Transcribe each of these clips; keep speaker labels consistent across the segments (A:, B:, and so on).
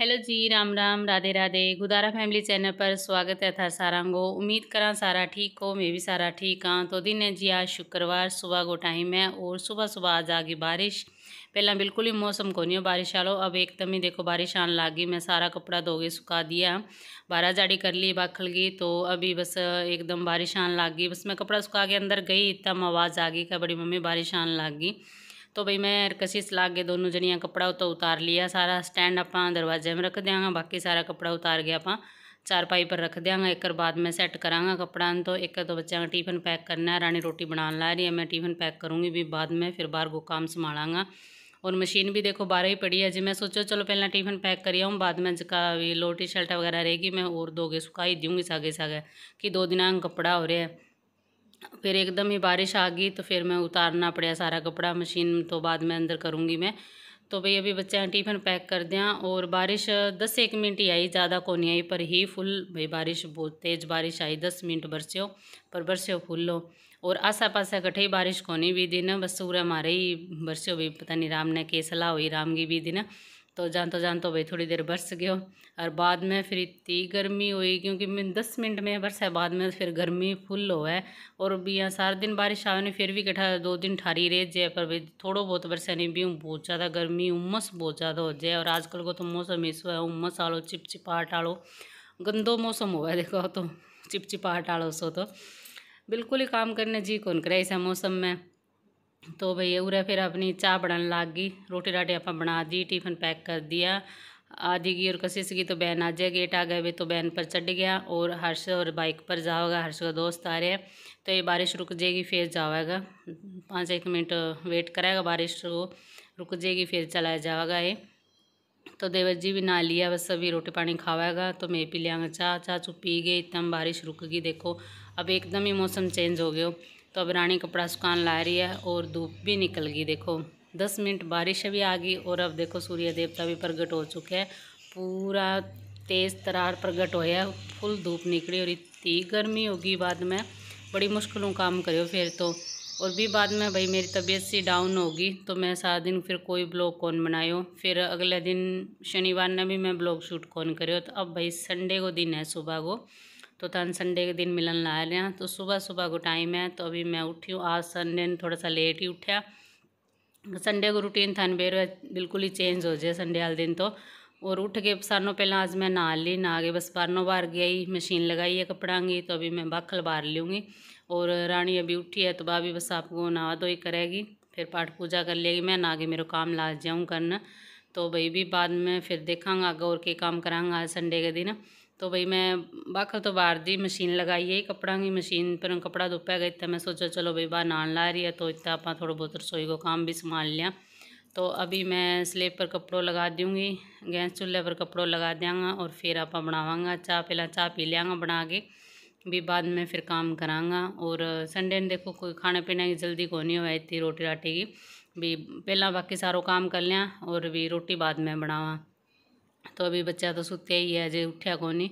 A: hello जी Ram Ram Radhe Radhe Gudara family channel पर स्वागत है था सारा को उम्मीद करा सारा ठीक हो मैं भी सारा ठीक हाँ तो दिन है जी आज शुक्रवार सुबह को टाइम है और सुबह सुबह आज आ गई बारिश पहला बिल्कुल ही मौसम को नहीं हो बारिश आलो अब एकदम ही देखो बारिश आने लग गई मैं सारा कपड़ा धोगे सुखा दिया बारह जाड़ी कर ली बाखल गई तो अभी बस एकदम बारिश आने लग गई बस मैं कपड़ा सुखा के अंदर गई तब आवाज़ आ गई क्या बड़ी मम्मी बारिश आने लग गई तो भाई मैं कशिश ला के दोनों जनिया कपड़ा उतो उतार लिया सारा स्टैंड आप दरवाजे में रख देंगे बाकी सारा कपड़ा उतार के आप पाई पर रख देंगे एक बाद में सैट करा कपड़ा तो एक तो बच्चा का टिफिन पैक करना रानी रोटी बना ला रही है मैं टिफिन पैक करूँगी भी बाद में फिर बाहर को काम संभालागा और मशीन भी देखो बारह ही पड़ी है जी मैं सोचो चलो पहले टिफिन पैक करी आऊँ बाद में जिसका लोटी शर्ट वगैरह रहेगी मैं और दोगे गए सुखाई दूँगी सागे सागे कि दो दिन कपड़ा हो रहा है फिर एकदम ही बारिश आ गई तो फिर मैं उतारना पड़ा सारा कपड़ा मशीन तो बाद में अंदर करूँगी मैं तो भाई अभी बच्चे टिफिन पैक कर दिया और बारिश दस एक मिनट ही आई ज़्यादा को नहीं आई पर ही फुल भाई बारिश बहुत तेज़ बारिश आई दस मिनट बरस्यो पर बरस्यो फुल हो और आसा पासा कठे बारिश कोनी भी दिन बस सूर्य मारे ही बरस्यो भाई पता नहीं राम ने के सलाह हुई राम की भी दिन तो जानता जानता भाई थोड़ी देर बरस गयो और बाद में फिर इतनी गर्मी हुई क्योंकि मैं दस मिनट में बरसा बाद में फिर गर्मी फुल हो है और भी यहाँ सारा दिन बारिश आवे नहीं फिर भी कठा दो दिन ठारी रह जाए पर भाई थोड़ो बहुत बरसा नहीं भी बहुत ज़्यादा गर्मी उमस बहुत ज़्यादा हो जाए और आजकल को तो मौसम ऐसा है उमस आलो चिपचिपाहट आलो गंदो मौसम हो है देखो तो चिपचिपाहट आलो सो तो बिल्कुल ही काम करने जी कौन करे ऐसा मौसम में तो भाई उ फिर अपनी चाह बनाने लग गई रोटी राटी आप बना दी टिफिन पैक कर दिया आदि की और कशिश की तो बहन आ जाए गेट आ गए वे तो बहन पर चढ़ गया और हर्ष और बाइक पर जाओगा हर्ष का दोस्त आ रहे हैं तो ये बारिश रुक जाएगी फिर जाएगा पाँच एक मिनट वेट कराएगा बारिश रुक जाएगी फिर चलाया जाएगा ये तो देवर जी भी ना लिया बस अभी रोटी पानी खावाएगा तो मैं पी लिया चाह चाह चुप पी गई एकदम बारिश रुक गई देखो अब एकदम ही मौसम चेंज हो गया तो अब रानी कपड़ा सुखान ला रही है और धूप भी निकल गई देखो दस मिनट बारिश भी आ गई और अब देखो सूर्य देवता भी प्रगट हो चुके हैं पूरा तेज़ तरार प्रगट होया फुल धूप निकली और इतनी गर्मी होगी बाद में बड़ी मुश्किलों काम करो फिर तो और भी बाद में भाई मेरी तबीयत सी डाउन होगी तो मैं सारा दिन फिर कोई ब्लॉग कौन बनायो फिर अगले दिन शनिवार ने भी मैं ब्लॉग शूट कौन करो तो अब भाई संडे को दिन है सुबह को तो तन तो संडे के दिन मिलन ला रहे हैं तो सुबह सुबह को टाइम है तो अभी मैं उठी हूँ आज संडे ने थोड़ा सा लेट ही उठा संडे को रूटीन था बेर बिल्कुल ही चेंज हो जाए संडे वाले दिन तो और उठ के सारों पहला आज मैं नहा ली नहा के बस बारनों बार गई मशीन लगाई है कपड़ा की तो अभी मैं बाखल बार लूँगी और रानी अभी उठी है तो भाभी बस आपको नहा धोई करेगी फिर पाठ पूजा कर लेगी मैं नहा के मेरे काम ला जाऊँ करना तो भाई भी बाद में फिर देखांगा आगे और के काम करांगा आज संडे के दिन तो भाई मैं बाखर तो बार दी मशीन लगाई है कपड़ा की मशीन पर कपड़ा दुपया गया इतना मैं सोचा चलो भाई बाहर नान ला रही है तो इतना आप थोड़ा बहुत रसोई को काम भी संभाल लिया तो अभी मैं स्लेब पर कपड़ों लगा दूँगी गैस चूल्हे पर कपड़ों लगा देंगे और फिर आप बनावागा चाह पहला चाह पी लेंगे बना के भी बाद में फिर काम कराँगा और संडे ने देखो कोई खाने पीने की जल्दी को नहीं हो इतनी रोटी राटी की भी पहला बाकी सारों काम कर लिया और भी रोटी बाद में बनावा तो अभी बच्चा तो सुत्या ही है अजय उठ्या नहीं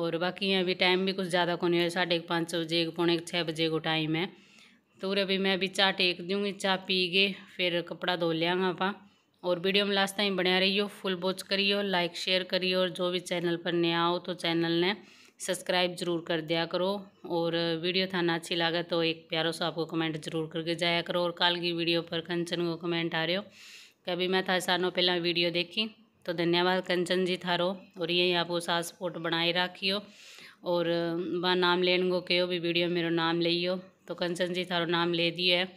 A: और बाकी अभी टाइम भी कुछ ज़्यादा को नहीं है साढ़े पाँच बजे पौने छः बजे को टाइम है तो और अभी मैं अभी चाह टेक दूँगी चाह पी गए फिर कपड़ा धो लिया आप और वीडियो में लास्ट टाइम बनया हो फुल वॉच करियो लाइक शेयर करियो और जो भी चैनल पर नया आओ तो चैनल ने सब्सक्राइब जरूर कर दिया करो और वीडियो थाना अच्छी लगा तो एक प्यारो सा आपको कमेंट जरूर करके जाया करो और कल की वीडियो पर कंचन को कमेंट आ रहे हो कभी मैं था सालों पहला वीडियो देखी तो धन्यवाद कंचन जी थारो और ये आप वो सास फोटो बनाए रखियो और वह नाम लेन को कहो भी वीडियो मेरा नाम लियो तो कंचन जी थारो नाम ले दियो है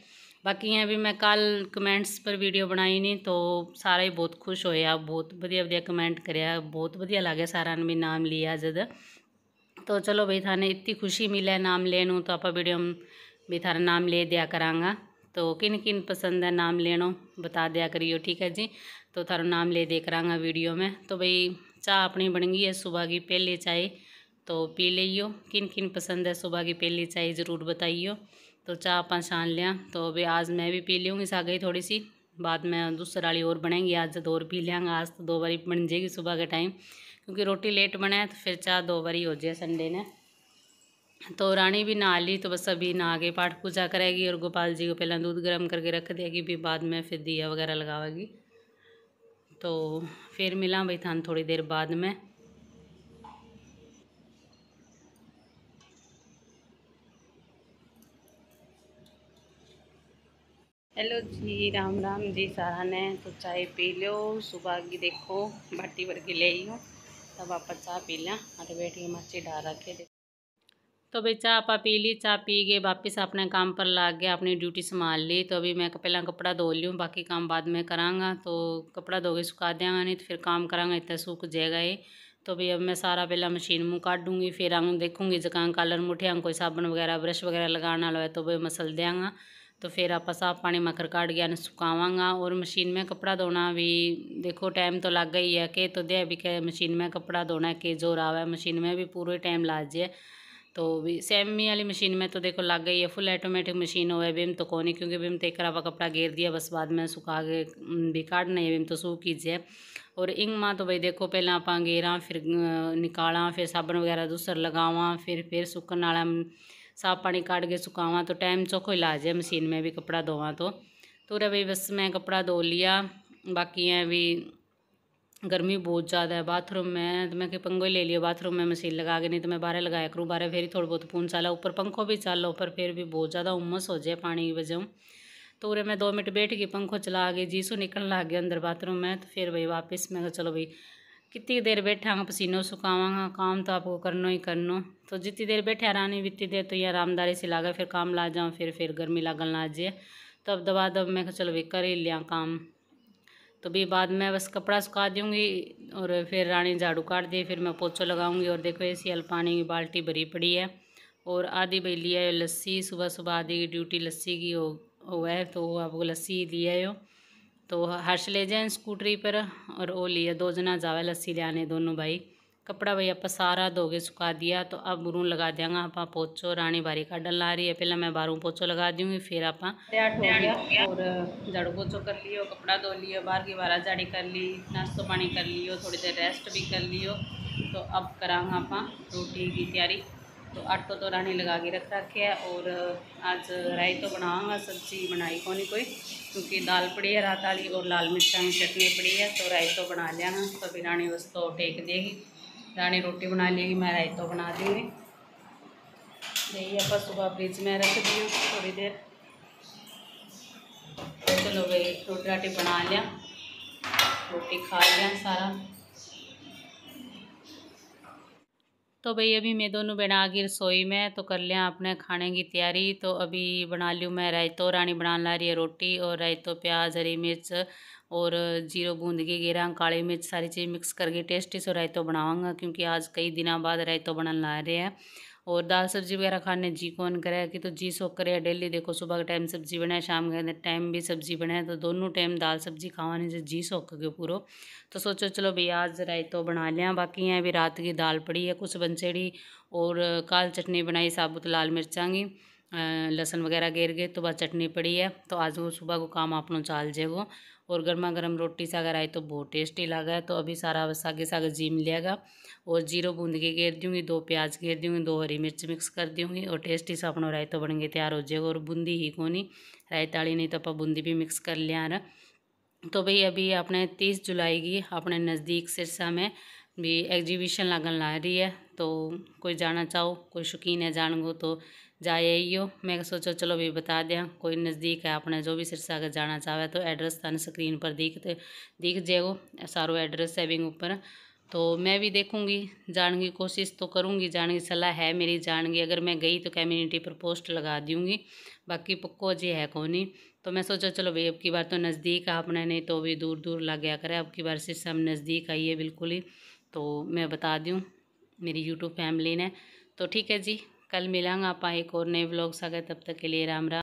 A: बाकी यहाँ भी मैं कल कमेंट्स पर वीडियो बनाई नहीं तो सारा ही बहुत खुश होया बहुत बढ़िया बढ़िया कमेंट कर बहुत बढ़िया लगे सारा ने भी नाम लिया जद तो चलो भाई थाने इतनी खुशी मिले नाम लेन तो आप वीडियो भी थारा नाम ले दिया करांगा तो किन किन पसंद है नाम लेना बता दिया करियो ठीक है जी तो थारो नाम ले देख रहा वीडियो में तो भाई चाह अपनी बन गई है सुबह की पहली चाय तो पी लियो किन किन पसंद है सुबह की पहली चाय ज़रूर बताइयो तो चाह अपन छान लिया तो अभी आज मैं भी पी लूँगी सागे थोड़ी सी बाद में दूसरा वाली और बनेंगी आज तो और पी लेंगे आज तो दो बारी बन जाएगी सुबह के टाइम क्योंकि रोटी लेट बनाए तो फिर चाह दो बारी हो जाए संडे ने तो रानी भी नहा ली तो बस अभी नहा के पाठ पूजा करेगी और गोपाल जी को पहले दूध गर्म करके रख देगी फिर बाद में फिर दिया वगैरह लगाएगी तो फिर मिला भाई थान थोड़ी देर बाद में हेलो जी राम राम जी सारा ने तो चाय पी लो सुबह की देखो बाटी भर के ले आई हूँ तब आप चाय पी लें और बैठ के मच्छी डाल रखे तो अभी चाह आप पी ली चाह पी गए वापस अपने काम पर लाग गया अपनी ड्यूटी संभाल ली तो अभी मैं पहला कपड़ा धो ली बाकी काम बाद में कराँगा तो कपड़ा धो के सुखा देंगे नहीं तो फिर काम कराँगा इतना सूख जाएगा ये तो भी अब मैं सारा पहला मशीन मुँह काट दूँगी फिर आऊँ देखूँगी जकान कलर मुठिया कोई साबुन वगैरह ब्रश वगैरह लगाने लो है तो भी मसल देंगा तो फिर आप साफ पानी मकर काट गया तो सुखावगा और मशीन में कपड़ा धोना भी देखो टाइम तो लग गई है कि तो दे अभी के मशीन में कपड़ा धोना के जोर आवा मशीन में भी पूरे टाइम लाजिए तो भी सेमी वाली मशीन में तो देखो लग गई है फुल ऑटोमेटिक मशीन हो है बिम तो है क्योंकि बिम तो एक करावा कपड़ा घेर दिया बस बाद में सुखा के भी काटना है बिम तो सूख कीजिए और इंग माँ तो भाई देखो पहले आप घेरा फिर निकाला फिर साबन वगैरह दूसर लगावा फिर फिर सुकन वाला साफ पानी काट के सुखावा तो टाइम चौखो ही लाज है मशीन में भी कपड़ा धोवा तो तो भाई बस मैं कपड़ा धो लिया बाकी है भी गर्मी बहुत ज़्यादा है बाथरूम में तो मैं कि पंखो ले लियो बाथरूम में मशीन लगा के नहीं तो मैं बारह लगाया करूँ बारह फिर थोड़ा बहुत पून चाला ऊपर पंखों भी चाल लो पर फिर भी बहुत ज़्यादा उमस हो जाए पानी की वजह तो उरे मैं दो मिनट बैठ गई पंखों चला गई जीसू निकल लग गया अंदर बाथरूम में तो फिर भाई वापस मैं कहा चलो भाई कितनी देर बैठागा पसीनों सुखावा काम तो आपको करना ही करना तो जितनी देर बैठे आरानी बीती देर तो ये आरामदारी से लागे फिर काम ला जाऊँ फिर फिर गर्मी लागन ला जाए तो अब दबा दब मैं चलो भाई कर ही लिया काम तो भी बाद में बस कपड़ा सुखा दूँगी और फिर रानी झाड़ू काट दी फिर मैं पोछो लगाऊंगी और देखो ऐसी अल पानी की बाल्टी भरी पड़ी है और आधी भाई लिया है लस्सी सुबह सुबह आधी की ड्यूटी लस्सी की हो हो है तो आपको लस्सी लिया है तो हर्ष ले जाए स्कूटरी पर और वो लिया दो जना जावा लस्सी ले आने दोनों भाई कपड़ा भाई आप सारा धोगे सुखा दिया तो अब गुरू लगा देंगे आप पोचो रानी बारी का डल रही है पहले मैं बारू पोचो लगा दूंगी फिर आप और झाड़ू पोचो कर लियो कपड़ा धो लियो बाहर की बारह झाड़ी कर ली नाश्तों पानी कर लियो थोड़ी देर रेस्ट भी कर लियो तो अब करांगा आप रोटी की तैयारी तो आटो तो रानी लगा के रख रखे है और आज राई तो बनाऊँगा सब्जी बनाई को नहीं कोई क्योंकि दाल पड़ी है रात वाली और लाल मिर्चा की चटनी पड़ी है तो राई तो बना लिया तो फिर रानी उसको तो टेक देगी रानी रोटी बना लेगी मैं रायतो बना दूँगी यही आप सुबह फ्रिज में रख दिए थोड़ी देर चलो भाई रोटी राटी बना लिया रोटी खा लिया सारा तो भाई अभी मैं दोनों बना आगे रसोई में तो कर लिया अपने खाने की तैयारी तो अभी बना लूँ मैं रायतो रानी बना ला रही है रोटी और रायतो प्याज हरी मिर्च और जीरो बूंद के घेरा काली मिर्च सारी चीज़ मिक्स करके टेस्टी से रायतो बनावाऊँगा क्योंकि आज कई दिनों बाद रायतो बनने ला रहे हैं और दाल सब्जी वगैरह खाने जी कौन करे कि तो जी सो करे डेली देखो सुबह के टाइम सब्जी बनाए शाम के टाइम भी सब्जी बनाए तो दोनों टाइम दाल सब्जी खाने से जी सोख गए पूरा तो सोचो चलो भैया आज रायतो बना लिया बाकी यहाँ भी रात की दाल पड़ी है कुछ बंसेड़ी और काल चटनी बनाई साबुत लाल मिर्चांगी लहसन वगैरह गेर गए तो बस चटनी पड़ी है तो आज वो सुबह को काम आपनों चाल जाएगा और गर्मा गर्म रोटी से अगर तो बहुत टेस्टी लगा है तो अभी सारा सागे सागे जीम मिलेगा और जीरो बूंद के घेर दूँगी दो प्याज घेर दूँगी दो हरी मिर्च मिक्स कर दूँगी और टेस्टी सा अपना रायता बन गए तैयार हो जाएगा और बूंदी ही कोनी रायताली नहीं तो आप बूंदी भी मिक्स कर लिया ना तो भाई अभी अपने तीस जुलाई की अपने नज़दीक सिरसा में भी एग्जीबिशन लगन ला रही है तो कोई जाना चाहो कोई शौकीन है जान तो जाए आइयो मैं सोचो चलो भी बता दें कोई नज़दीक है अपने जो भी सिरसा का जाना चाहे तो एड्रेस तन स्क्रीन पर दिख दिख जाएगो सारो एड्रेस है बिंग ऊपर तो मैं भी देखूंगी जान की कोशिश तो करूंगी जान की सलाह है मेरी की अगर मैं गई तो कम्युनिटी पर पोस्ट लगा दूंगी बाकी पक्को जी है कौन नहीं तो मैं सोचा चलो भाई अब की बार तो नज़दीक है अपने नहीं तो भी दूर दूर लग गया करे अब की बार सिरसा हम नज़दीक आई है बिल्कुल ही तो मैं बता दूँ मेरी यूट्यूब फैमिली ने तो ठीक है जी कल मिलांगा आप एक और नए आ गए तब तक के लिए राम राम